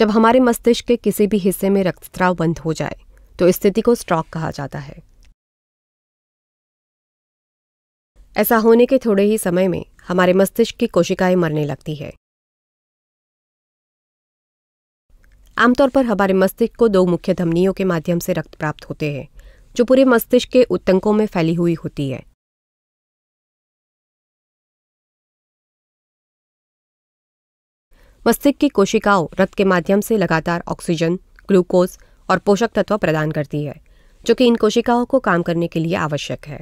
जब हमारे मस्तिष्क के किसी भी हिस्से में रक्तस्राव बंद हो जाए तो स्थिति को स्ट्रोक कहा जाता है ऐसा होने के थोड़े ही समय में हमारे मस्तिष्क की कोशिकाएं मरने लगती है आमतौर पर हमारे मस्तिष्क को दो मुख्य धमनियों के माध्यम से रक्त प्राप्त होते हैं जो पूरे मस्तिष्क के उत्तंकों में फैली हुई होती है मस्तिष्क की कोशिकाओं रक्त के माध्यम से लगातार ऑक्सीजन ग्लूकोज और पोषक तत्व प्रदान करती है जो कि इन कोशिकाओं को काम करने के लिए आवश्यक है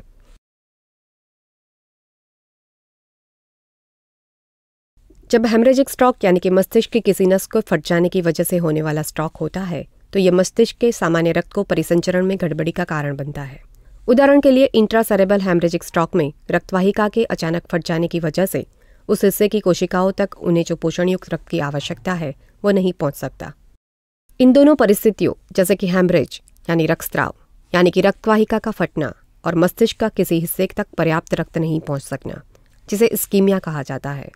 जब हेमरेजिक स्ट्रोक यानी कि मस्तिष्क की किसी नस को फट जाने की वजह से होने वाला स्ट्रोक होता है तो यह मस्तिष्क के सामान्य रक्त को परिसंचरण में गड़बड़ी का कारण बनता है उदाहरण के लिए इंट्रासेरेबल हेमरेजिक स्ट्रोक में रक्तवाहिका के अचानक फट जाने की वजह से उस हिस्से की कोशिकाओं तक उन्हें जो पोषण युक्त रक्त की आवश्यकता है वो नहीं पहुंच सकता इन दोनों परिस्थितियों जैसे कि हैमरेज यानी रक्तस्राव यानी कि रक्तवाहिका का फटना और मस्तिष्क का किसी हिस्से तक पर्याप्त रक्त नहीं पहुंच सकना जिसे स्कीमिया कहा जाता है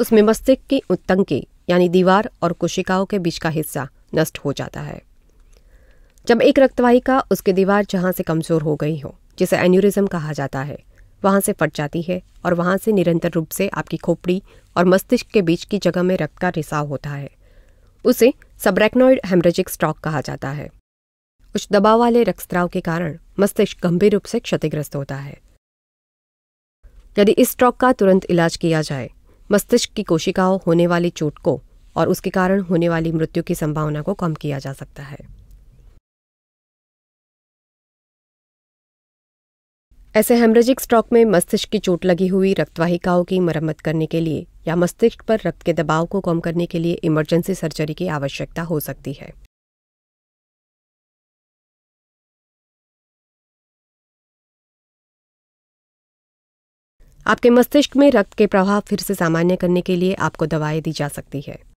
उसमें मस्तिष्क की उत्तंकी यानी दीवार और कोशिकाओं के बीच का हिस्सा नष्ट हो जाता है जब एक रक्तवाहिका उसकी दीवार जहां से कमज़ोर हो गई हो जिसे एन्यूरिज्म कहा जाता है वहाँ से फट जाती है और वहाँ से निरंतर रूप से आपकी खोपड़ी और मस्तिष्क के बीच की जगह में रक्त का रिसाव होता है उसे सबरेक्नोइड हेमरेजिक स्ट्रॉक कहा जाता है उच्च दबाव वाले रक्तस्राव के कारण मस्तिष्क गंभीर रूप से क्षतिग्रस्त होता है यदि इस स्ट्रॉक का तुरंत इलाज किया जाए मस्तिष्क की कोशिकाओं होने वाली चोट को और उसके कारण होने वाली मृत्यु की संभावना को कम किया जा सकता है ऐसे हेमरेजिक स्ट्रोक में मस्तिष्क की चोट लगी हुई रक्तवाहिकाओं की मरम्मत करने के लिए या मस्तिष्क पर रक्त के दबाव को कम करने के लिए इमरजेंसी सर्जरी की आवश्यकता हो सकती है आपके मस्तिष्क में रक्त के प्रवाह फिर से सामान्य करने के लिए आपको दवाएं दी जा सकती है